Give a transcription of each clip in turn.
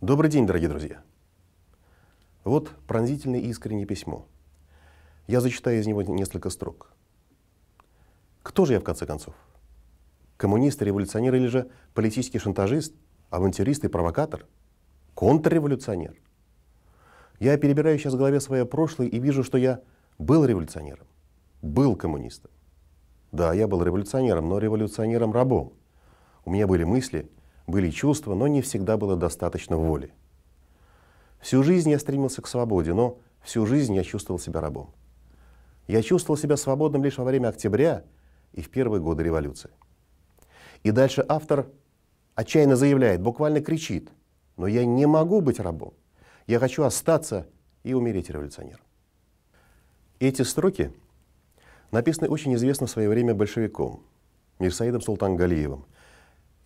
Добрый день, дорогие друзья. Вот пронзительное искреннее письмо. Я зачитаю из него несколько строк. Кто же я в конце концов? Коммунист, революционер или же политический шантажист, авантюрист и провокатор? Контрреволюционер? Я перебираю сейчас в голове свое прошлое и вижу, что я был революционером, был коммунистом. Да, я был революционером, но революционером-рабом. У меня были мысли, были чувства, но не всегда было достаточно воли. Всю жизнь я стремился к свободе, но всю жизнь я чувствовал себя рабом. Я чувствовал себя свободным лишь во время октября и в первые годы революции. И дальше автор отчаянно заявляет, буквально кричит, но я не могу быть рабом. Я хочу остаться и умереть революционером. Эти строки написаны очень известным в свое время большевиком Мирсаидом Султангалиевым –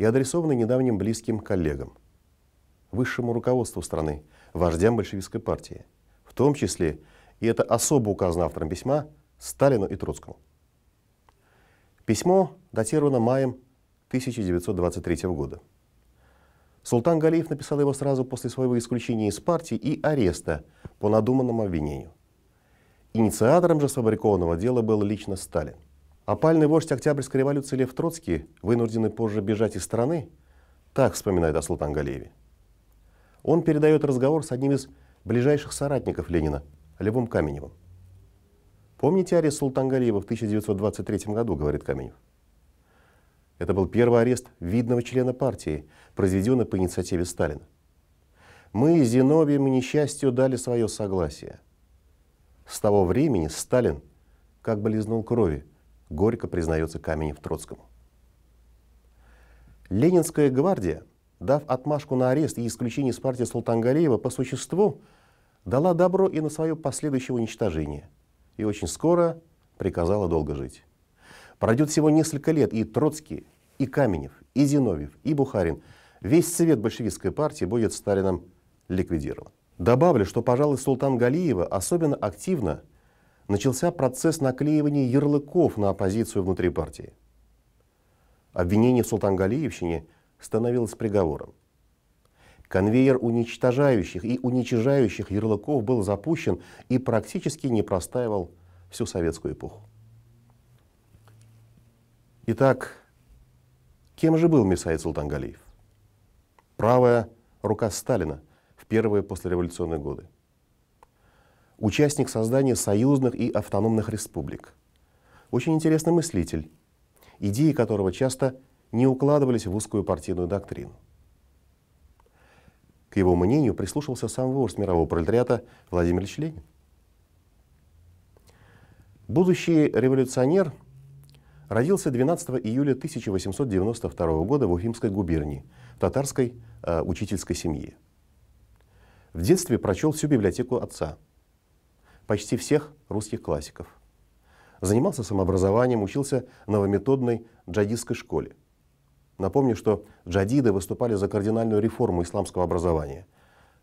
и адресованы недавним близким коллегам, высшему руководству страны, вождям большевистской партии, в том числе, и это особо указано автором письма, Сталину и Троцкому. Письмо датировано маем 1923 года. Султан Галиев написал его сразу после своего исключения из партии и ареста по надуманному обвинению. Инициатором же сфабрикованного дела был лично Сталин – Опальный вождь Октябрьской революции Лев Троцкий, вынужденный позже бежать из страны, так вспоминает о Султангалееве. Он передает разговор с одним из ближайших соратников Ленина, Львом Каменевым. «Помните арест Султангалиева в 1923 году?» — говорит Каменев. Это был первый арест видного члена партии, произведенный по инициативе Сталина. «Мы, Зиновьем и несчастью, дали свое согласие. С того времени Сталин как бы лизнул крови – горько признается Каменев Троцкому. Ленинская гвардия, дав отмашку на арест и исключение с партии Султангалеева, по существу дала добро и на свое последующее уничтожение. И очень скоро приказала долго жить. Пройдет всего несколько лет, и Троцкий, и Каменев, и Зиновьев, и Бухарин, весь цвет большевистской партии будет Сталином ликвидирован. Добавлю, что, пожалуй, Султан Галиева особенно активно начался процесс наклеивания ярлыков на оппозицию внутри партии. Обвинение в Султангалиевщине становилось приговором. Конвейер уничтожающих и уничижающих ярлыков был запущен и практически не простаивал всю советскую эпоху. Итак, кем же был Мисаид Султангалиев? Правая рука Сталина в первые послереволюционные годы – участник создания союзных и автономных республик. Очень интересный мыслитель, идеи которого часто не укладывались в узкую партийную доктрину. К его мнению прислушался сам вождь мирового пролетариата Владимир Ильич Ленин. Будущий революционер родился 12 июля 1892 года в Уфимской губернии, в татарской э, учительской семье. В детстве прочел всю библиотеку отца – почти всех русских классиков. Занимался самообразованием, учился новометодной джадистской школе. Напомню, что джадиды выступали за кардинальную реформу исламского образования,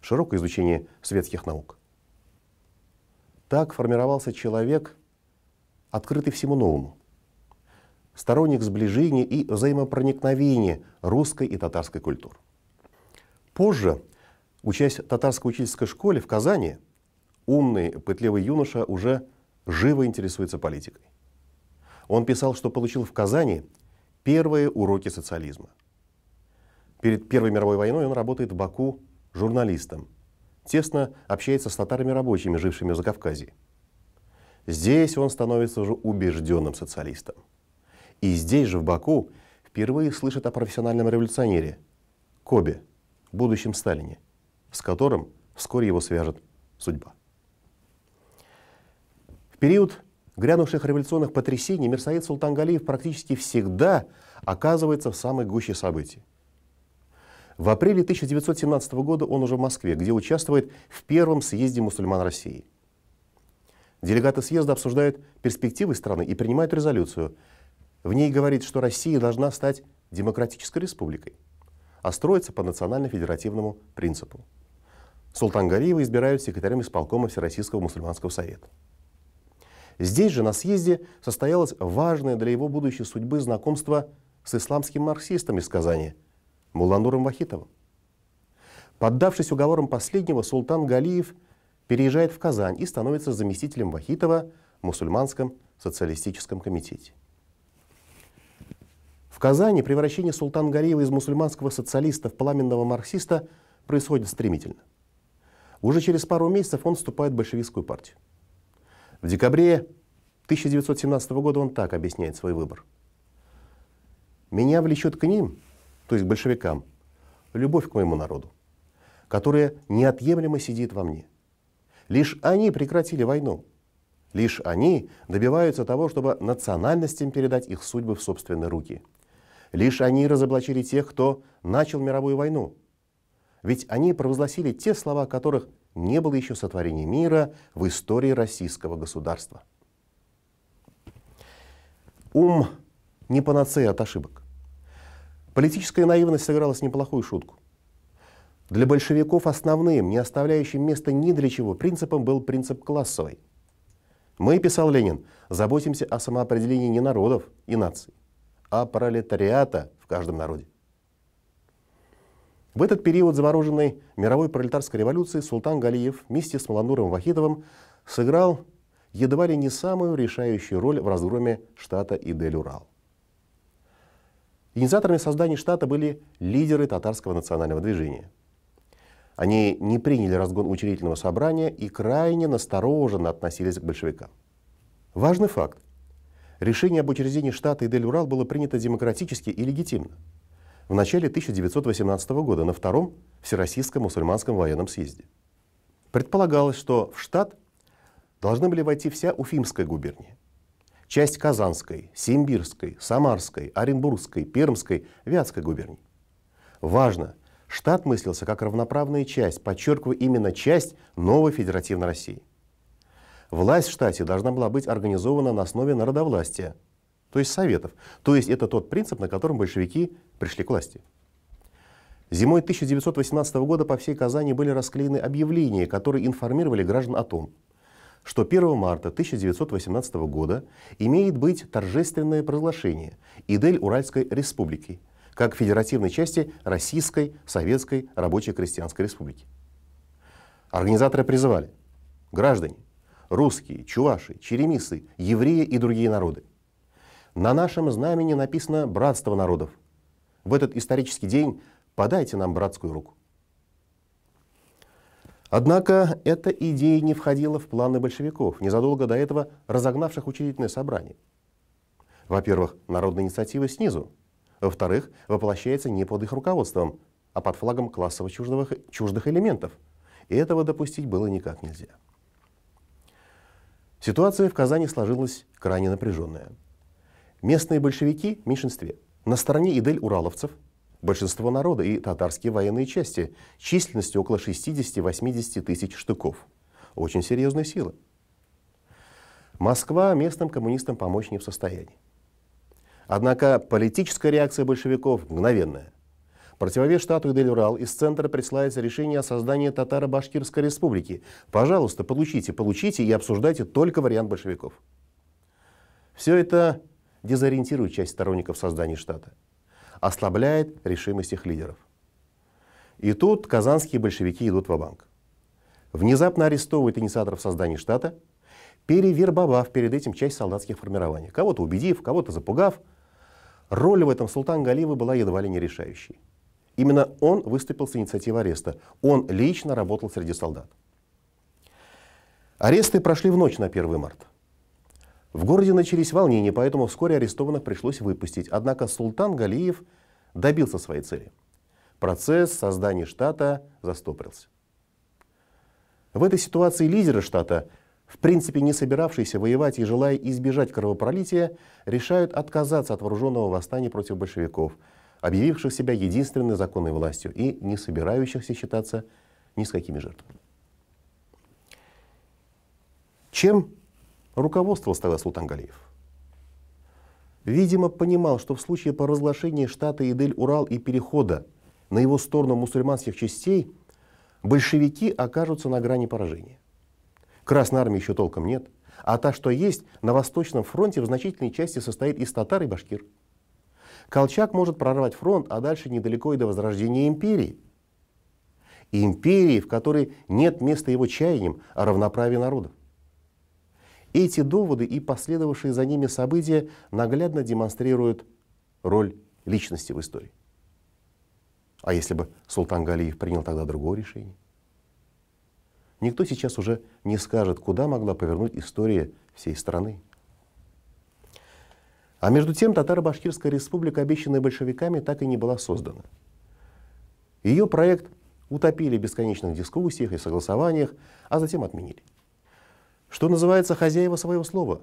широкое изучение светских наук. Так формировался человек, открытый всему новому, сторонник сближения и взаимопроникновения русской и татарской культур. Позже, учась в татарской учительской школе в Казани, умный, пытливый юноша уже живо интересуется политикой. Он писал, что получил в Казани первые уроки социализма. Перед Первой мировой войной он работает в Баку журналистом, тесно общается с татарами рабочими, жившими в Закавказье. Здесь он становится уже убежденным социалистом. И здесь же, в Баку, впервые слышит о профессиональном революционере Кобе, будущем Сталине, с которым вскоре его свяжет судьба период грянувших революционных потрясений Мирсаид Султангалиев практически всегда оказывается в самой гуще событий. В апреле 1917 года он уже в Москве, где участвует в Первом съезде мусульман России. Делегаты съезда обсуждают перспективы страны и принимают резолюцию. В ней говорит, что Россия должна стать демократической республикой, а строится по национально-федеративному принципу. Султан Галиева избирают секретарем исполкома Всероссийского мусульманского совета. Здесь же на съезде состоялось важное для его будущей судьбы знакомство с исламским марксистом из Казани, Мулануром Вахитовым. Поддавшись уговорам последнего, султан Галиев переезжает в Казань и становится заместителем Вахитова в мусульманском социалистическом комитете. В Казани превращение султан Галиева из мусульманского социалиста в пламенного марксиста происходит стремительно. Уже через пару месяцев он вступает в большевистскую партию. В декабре 1917 года он так объясняет свой выбор. «Меня влечет к ним, то есть к большевикам, любовь к моему народу, которая неотъемлемо сидит во мне. Лишь они прекратили войну, лишь они добиваются того, чтобы национальностям передать их судьбы в собственные руки. Лишь они разоблачили тех, кто начал мировую войну. Ведь они провозгласили те слова, которых не было еще сотворения мира в истории российского государства. Ум не панацея от ошибок. Политическая наивность сыграла с неплохую шутку. Для большевиков основным, не оставляющим места ни для чего, принципом был принцип классовый. Мы, писал Ленин, заботимся о самоопределении не народов и наций, а пролетариата в каждом народе. В этот период замороженной мировой пролетарской революции Султан Галиев вместе с Малануром Вахидовым сыграл едва ли не самую решающую роль в разгроме штата Идель-Урал. Инициаторами создания штата были лидеры татарского национального движения. Они не приняли разгон учредительного собрания и крайне настороженно относились к большевикам. Важный факт. Решение об учреждении штата Идель-Урал было принято демократически и легитимно – в начале 1918 года на Втором Всероссийском мусульманском военном съезде. Предполагалось, что в штат должны были войти вся Уфимская губерния, часть Казанской, Симбирской, Самарской, Оренбургской, Пермской, Вятской губерний. Важно, штат мыслился как равноправная часть, подчеркивая именно часть новой федеративной России. Власть в штате должна была быть организована на основе народовластия – то есть Советов. То есть это тот принцип, на котором большевики пришли к власти. Зимой 1918 года по всей Казани были расклеены объявления, которые информировали граждан о том, что 1 марта 1918 года имеет быть торжественное проглашение Идель Уральской республики как федеративной части Российской Советской Рабочей Крестьянской Республики. Организаторы призывали граждане, русские, чуваши, черемисы, евреи и другие народы на нашем знамени написано «Братство народов». В этот исторический день подайте нам братскую руку. Однако эта идея не входила в планы большевиков, незадолго до этого разогнавших учредительное собрание. Во-первых, народная инициатива снизу. Во-вторых, воплощается не под их руководством, а под флагом классово чуждых, чуждых элементов. И этого допустить было никак нельзя. Ситуация в Казани сложилась крайне напряженная – Местные большевики в меньшинстве. На стороне Идель-Ураловцев, большинство народа и татарские военные части численностью около 60-80 тысяч штыков. Очень серьезная сила. Москва местным коммунистам помочь не в состоянии. Однако политическая реакция большевиков мгновенная. Противовес штату Идель-Урал из центра присылается решение о создании Татаро-Башкирской республики. Пожалуйста, получите, получите и обсуждайте только вариант большевиков. Все это дезориентирует часть сторонников создания штата, ослабляет решимость их лидеров. И тут казанские большевики идут в банк Внезапно арестовывают инициаторов создания штата, перевербовав перед этим часть солдатских формирований, кого-то убедив, кого-то запугав. Роль в этом Султан Галивы была едва ли не решающей. Именно он выступил с инициативой ареста. Он лично работал среди солдат. Аресты прошли в ночь на 1 марта. В городе начались волнения, поэтому вскоре арестованных пришлось выпустить. Однако султан Галиев добился своей цели. Процесс создания штата застопорился. В этой ситуации лидеры штата, в принципе не собиравшиеся воевать и желая избежать кровопролития, решают отказаться от вооруженного восстания против большевиков, объявивших себя единственной законной властью и не собирающихся считаться ни с какими жертвами. Чем руководствовался тогда Султан Галиев. Видимо, понимал, что в случае по разглашении штата Идель-Урал и перехода на его сторону мусульманских частей большевики окажутся на грани поражения. Красной армии еще толком нет, а та, что есть, на Восточном фронте в значительной части состоит из татар и башкир. Колчак может прорвать фронт, а дальше недалеко и до возрождения империи. Империи, в которой нет места его чаяниям о а равноправии народов. Эти доводы и последовавшие за ними события наглядно демонстрируют роль личности в истории. А если бы Султан Галиев принял тогда другое решение? Никто сейчас уже не скажет, куда могла повернуть история всей страны. А между тем Татаро-Башкирская республика, обещанная большевиками, так и не была создана. Ее проект утопили в бесконечных дискуссиях и согласованиях, а затем отменили. Что называется, хозяева своего слова.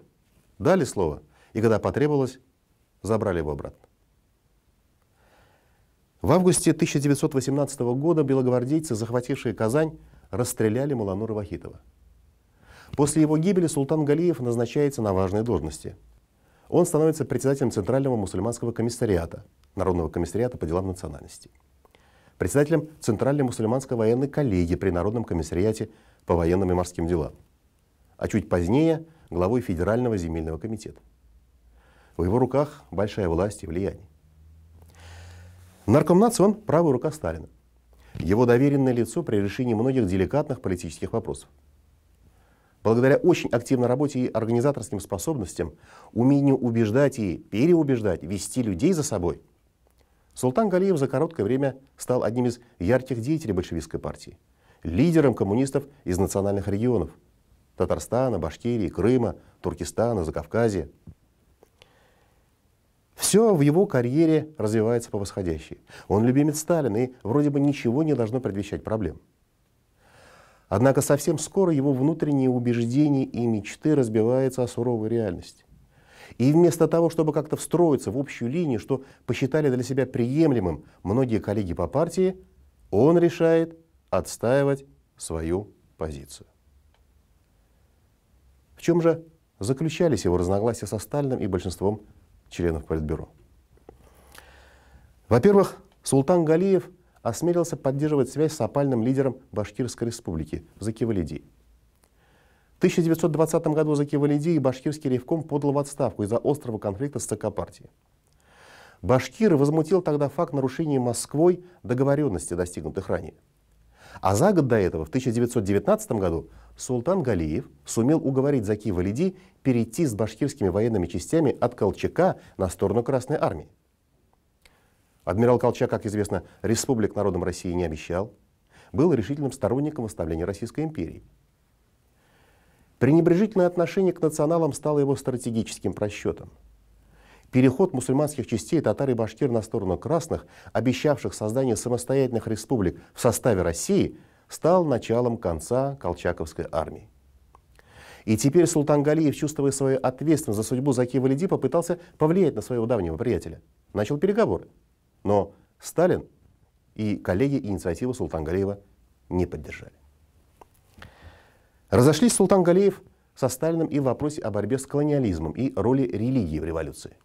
Дали слово, и когда потребовалось, забрали его обратно. В августе 1918 года белогвардейцы, захватившие Казань, расстреляли Муланура Вахитова. После его гибели султан Галиев назначается на важные должности. Он становится председателем Центрального мусульманского комиссариата, Народного комиссариата по делам национальности, председателем Центральной мусульманской военной коллегии при Народном комиссариате по военным и морским делам, а чуть позднее главой Федерального земельного комитета. В его руках большая власть и влияние. Наркомнац он правая рука Сталина. Его доверенное лицо при решении многих деликатных политических вопросов. Благодаря очень активной работе и организаторским способностям, умению убеждать и переубеждать, вести людей за собой, Султан Галиев за короткое время стал одним из ярких деятелей большевистской партии, лидером коммунистов из национальных регионов – Татарстана, Башкирии, Крыма, Туркестана, Закавказья. Все в его карьере развивается по восходящей. Он любимец Сталина, и вроде бы ничего не должно предвещать проблем. Однако совсем скоро его внутренние убеждения и мечты разбиваются о суровой реальности. И вместо того, чтобы как-то встроиться в общую линию, что посчитали для себя приемлемым многие коллеги по партии, он решает отстаивать свою позицию. В чем же заключались его разногласия со Сталиным и большинством членов Политбюро? Во-первых, султан Галиев осмелился поддерживать связь с опальным лидером Башкирской республики Закивалиди. В 1920 году Закивалиди и башкирский ревком подал в отставку из-за острого конфликта с ЦК партии. Башкир возмутил тогда факт нарушения Москвой договоренности, достигнутых ранее. А за год до этого, в 1919 году, Султан Галиев сумел уговорить Закива Лиди перейти с башкирскими военными частями от Колчака на сторону Красной Армии. Адмирал Колчак, как известно, республик народам России не обещал, был решительным сторонником восстановления Российской империи. Пренебрежительное отношение к националам стало его стратегическим просчетом – Переход мусульманских частей татар и башкир на сторону красных, обещавших создание самостоятельных республик в составе России, стал началом конца Колчаковской армии. И теперь Султан Галиев, чувствуя свою ответственность за судьбу Заки Валиди, попытался повлиять на своего давнего приятеля. Начал переговоры. Но Сталин и коллеги инициативу Султан Галиева не поддержали. Разошлись Султан Галиев со Сталиным и в вопросе о борьбе с колониализмом и роли религии в революции.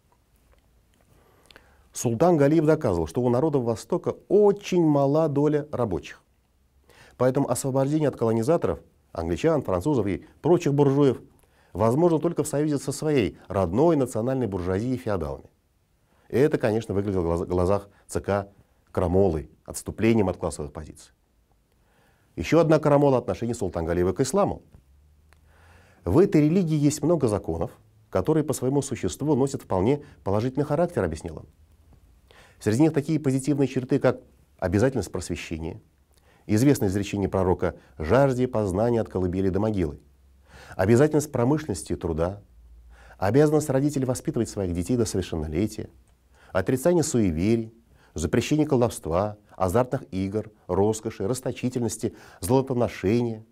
Султан Галиев доказывал, что у народов Востока очень мала доля рабочих. Поэтому освобождение от колонизаторов, англичан, французов и прочих буржуев, возможно только в союзе со своей родной национальной буржуазией и феодалами. И это, конечно, выглядело в глазах ЦК Крамолы отступлением от классовых позиций. Еще одна Карамола отношение Султангалиева к исламу. В этой религии есть много законов, которые по своему существу носят вполне положительный характер, объяснил он. Среди них такие позитивные черты, как обязательность просвещения, известное изречение пророка «жажде познания от колыбели до могилы», обязательность промышленности и труда, обязанность родителей воспитывать своих детей до совершеннолетия, отрицание суеверий, запрещение колдовства, азартных игр, роскоши, расточительности, золотоношения,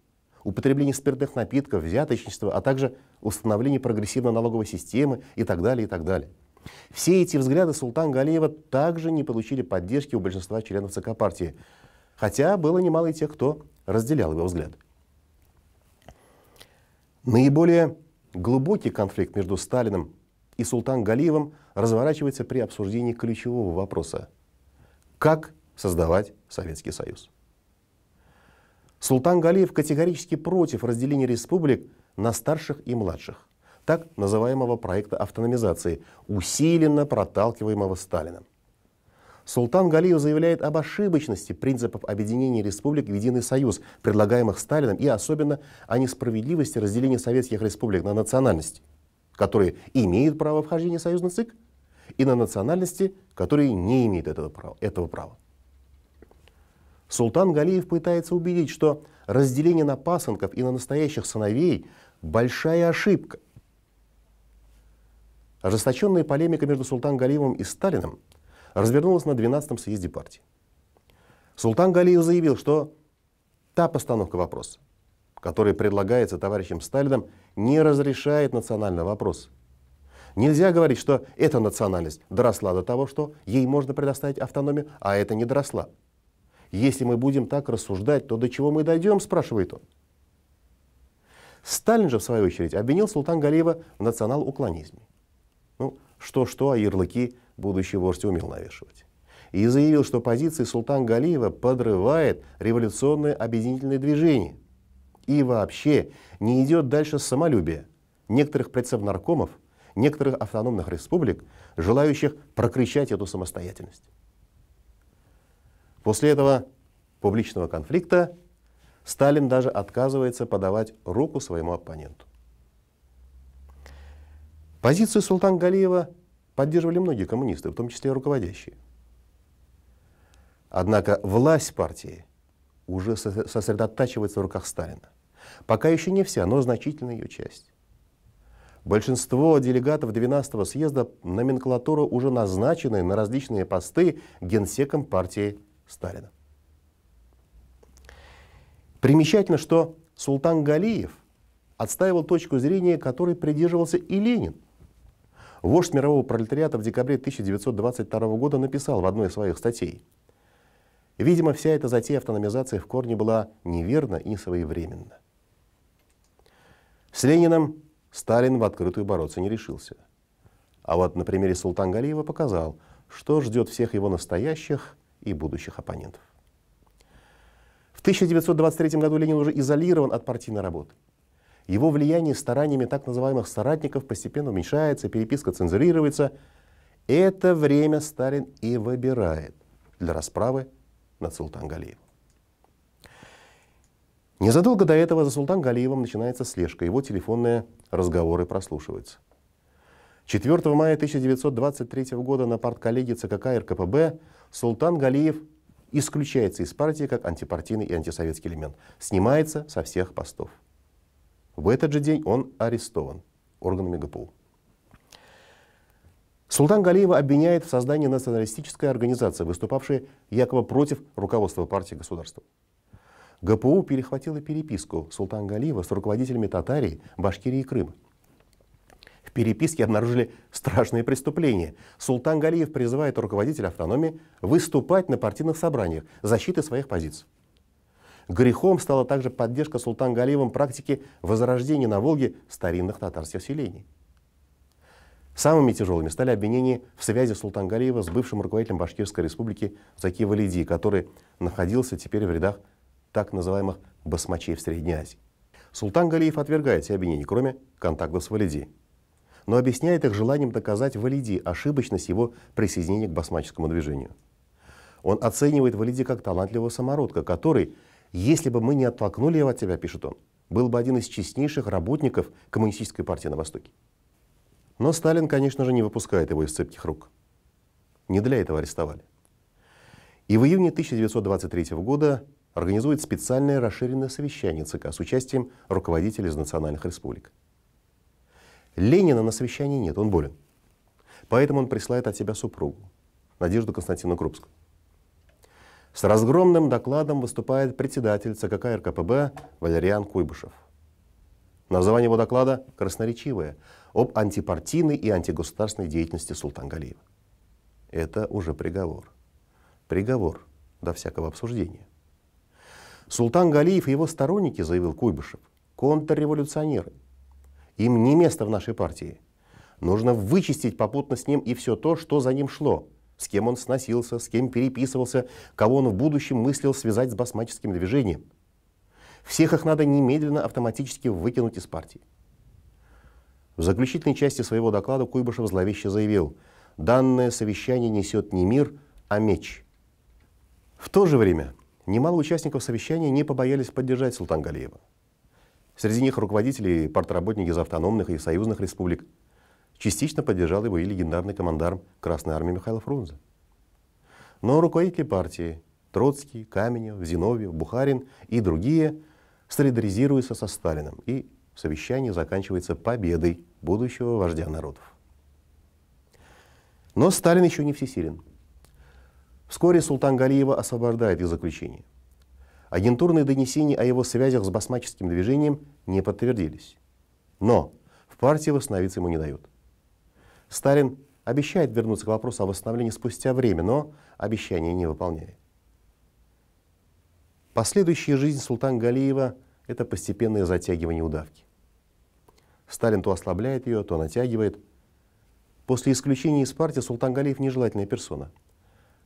употребление спиртных напитков, взяточничество, а также установление прогрессивной налоговой системы и так далее, и так далее. Все эти взгляды Султан Галиева также не получили поддержки у большинства членов ЦК партии, хотя было немало и тех, кто разделял его взгляд. Наиболее глубокий конфликт между Сталиным и Султан Галиевым разворачивается при обсуждении ключевого вопроса – как создавать Советский Союз. Султан Галиев категорически против разделения республик на старших и младших так называемого проекта автономизации, усиленно проталкиваемого Сталином. Султан Галиев заявляет об ошибочности принципов объединения республик в единый союз, предлагаемых Сталином, и особенно о несправедливости разделения советских республик на национальности, которые имеют право вхождения в союзный ЦИК, и на национальности, которые не имеют этого права. Этого права. Султан Галиев пытается убедить, что разделение на пасынков и на настоящих сыновей – большая ошибка – Ожесточенная полемика между Султан Галиевым и Сталиным развернулась на 12-м съезде партии. Султан Галиев заявил, что та постановка вопроса, которая предлагается товарищем Сталином, не разрешает национальный вопрос. Нельзя говорить, что эта национальность доросла до того, что ей можно предоставить автономию, а эта не доросла. Если мы будем так рассуждать, то до чего мы дойдем, спрашивает он. Сталин же, в свою очередь, обвинил Султан Галиева в национал-уклонизме что-что, а ярлыки будущий вождь умел навешивать. И заявил, что позиции Султан Галиева подрывает революционное объединительное движение и вообще не идет дальше самолюбие некоторых предсовнаркомов, некоторых автономных республик, желающих прокричать эту самостоятельность. После этого публичного конфликта Сталин даже отказывается подавать руку своему оппоненту. Позицию Султан Галиева поддерживали многие коммунисты, в том числе и руководящие. Однако власть партии уже сосредотачивается в руках Сталина. Пока еще не вся, но значительная ее часть. Большинство делегатов 12-го съезда номенклатура уже назначены на различные посты генсеком партии Сталина. Примечательно, что Султан Галиев отстаивал точку зрения, которой придерживался и Ленин – Вождь мирового пролетариата в декабре 1922 года написал в одной из своих статей. Видимо, вся эта затея автономизации в корне была неверна и своевременна. С Лениным Сталин в открытую бороться не решился. А вот на примере Султан Галиева показал, что ждет всех его настоящих и будущих оппонентов. В 1923 году Ленин уже изолирован от партийной работы – его влияние стараниями так называемых соратников постепенно уменьшается, переписка цензурируется. Это время Сталин и выбирает для расправы над Султан Галиевым. Незадолго до этого за Султан Галиевым начинается слежка, его телефонные разговоры прослушиваются. 4 мая 1923 года на партколлегии ЦКК РКПБ Султан Галиев исключается из партии как антипартийный и антисоветский элемент, снимается со всех постов. В этот же день он арестован органами ГПУ. Султан Галиева обвиняет в создании националистической организации, выступавшей якобы против руководства партии государства. ГПУ перехватило переписку Султан Галиева с руководителями Татарии, Башкирии и Крыма. В переписке обнаружили страшные преступления. Султан Галиев призывает руководителя автономии выступать на партийных собраниях, защиты своих позиций. Грехом стала также поддержка Султан Галиевым практики возрождения на Волге старинных татарских селений. Самыми тяжелыми стали обвинения в связи Султан Галиева с бывшим руководителем Башкирской республики Заки Валиди, который находился теперь в рядах так называемых басмачей в Средней Азии. Султан Галиев отвергает все обвинения, кроме контактов с Валиди, но объясняет их желанием доказать Валиди ошибочность его присоединения к басмаческому движению. Он оценивает Валиди как талантливого самородка, который – если бы мы не оттолкнули его от себя, пишет он, был бы один из честнейших работников Коммунистической партии на Востоке. Но Сталин, конечно же, не выпускает его из цепких рук. Не для этого арестовали. И в июне 1923 года организует специальное расширенное совещание ЦК с участием руководителей из национальных республик. Ленина на совещании нет, он болен. Поэтому он присылает от себя супругу, Надежду Константину Крупскую. С разгромным докладом выступает председатель ЦКК РКПБ Валериан Куйбышев. Название его доклада красноречивое – об антипартийной и антигосударственной деятельности Султангалиева. Это уже приговор. Приговор до всякого обсуждения. Султан Галиев и его сторонники, заявил Куйбышев, контрреволюционеры. Им не место в нашей партии. Нужно вычистить попутно с ним и все то, что за ним шло – с кем он сносился, с кем переписывался, кого он в будущем мыслил связать с басмаческим движением. Всех их надо немедленно автоматически выкинуть из партии. В заключительной части своего доклада Куйбышев зловеще заявил, данное совещание несет не мир, а меч. В то же время немало участников совещания не побоялись поддержать Султангалиева. Среди них руководители и партработники из автономных и союзных республик – Частично поддержал его и легендарный командарм Красной Армии Михаил Фрунзе. Но руководители партии Троцкий, Каменев, Зиновьев, Бухарин и другие солидаризируются со Сталиным, и совещание заканчивается победой будущего вождя народов. Но Сталин еще не всесилен. Вскоре Султан Галиева освобождает из заключения. Агентурные донесения о его связях с басмаческим движением не подтвердились. Но в партии восстановиться ему не дают. Сталин обещает вернуться к вопросу о восстановлении спустя время, но обещание не выполняет. Последующая жизнь Султан Галиева – это постепенное затягивание удавки. Сталин то ослабляет ее, то натягивает. После исключения из партии Султан Галиев – нежелательная персона.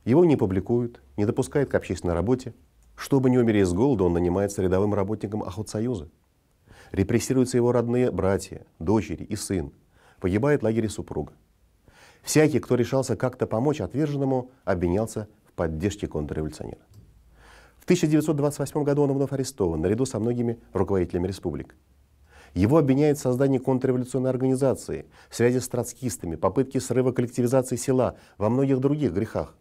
Его не публикуют, не допускают к общественной работе. Чтобы не умереть с голода, он нанимается рядовым работником Охотсоюза. Репрессируются его родные братья, дочери и сын – Погибает в лагере супруга. Всякий, кто решался как-то помочь отверженному, обвинялся в поддержке контрреволюционера. В 1928 году он вновь арестован, наряду со многими руководителями республик. Его обвиняют в создании контрреволюционной организации, в связи с троцкистами, попытке срыва коллективизации села, во многих других грехах.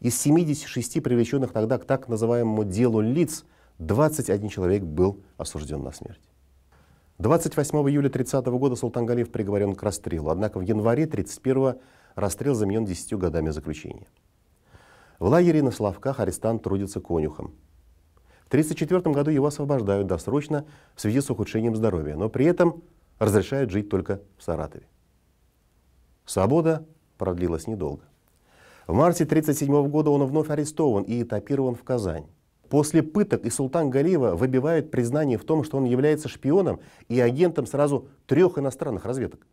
Из 76 привлеченных тогда к так называемому делу лиц 21 человек был осужден на смерть. 28 июля 30 года Султан Галиев приговорен к расстрелу, однако в январе 1931 расстрел заменен 10 годами заключения. В лагере на Славках арестант трудится конюхом. В 1934 году его освобождают досрочно в связи с ухудшением здоровья, но при этом разрешают жить только в Саратове. Свобода продлилась недолго. В марте 1937 года он вновь арестован и этапирован в Казань. После пыток и султан Галиева выбивает признание в том, что он является шпионом и агентом сразу трех иностранных разведок.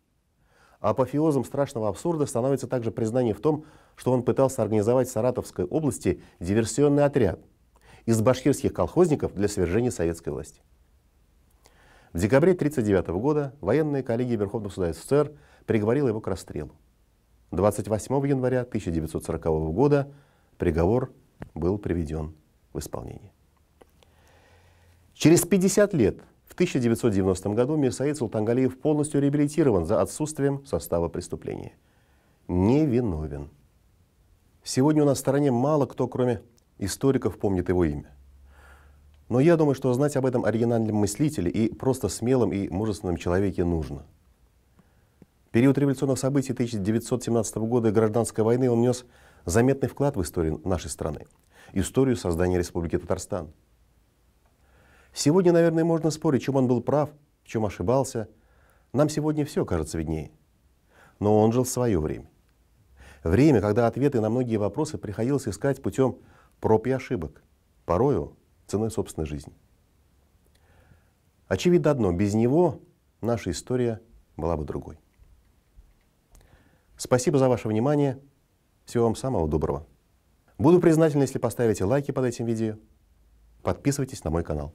Апофеозом страшного абсурда становится также признание в том, что он пытался организовать в Саратовской области диверсионный отряд из башкирских колхозников для свержения советской власти. В декабре 1939 года военные коллегия Верховного суда СССР приговорили его к расстрелу. 28 января 1940 года приговор был приведен в исполнении. Через 50 лет, в 1990 году, Мирсаид Султангалиев полностью реабилитирован за отсутствием состава преступления. невиновен. Сегодня у нас в стране мало кто, кроме историков, помнит его имя. Но я думаю, что знать об этом оригинальном мыслителе и просто смелом и мужественном человеке нужно – период революционных событий 1917 года и гражданской войны он нес заметный вклад в историю нашей страны, историю создания Республики Татарстан. Сегодня, наверное, можно спорить, чем он был прав, в чем ошибался. Нам сегодня все кажется виднее. Но он жил в свое время. Время, когда ответы на многие вопросы приходилось искать путем проб и ошибок, порою ценой собственной жизни. Очевидно одно, без него наша история была бы другой. Спасибо за ваше внимание. Всего вам самого доброго. Буду признателен, если поставите лайки под этим видео. Подписывайтесь на мой канал.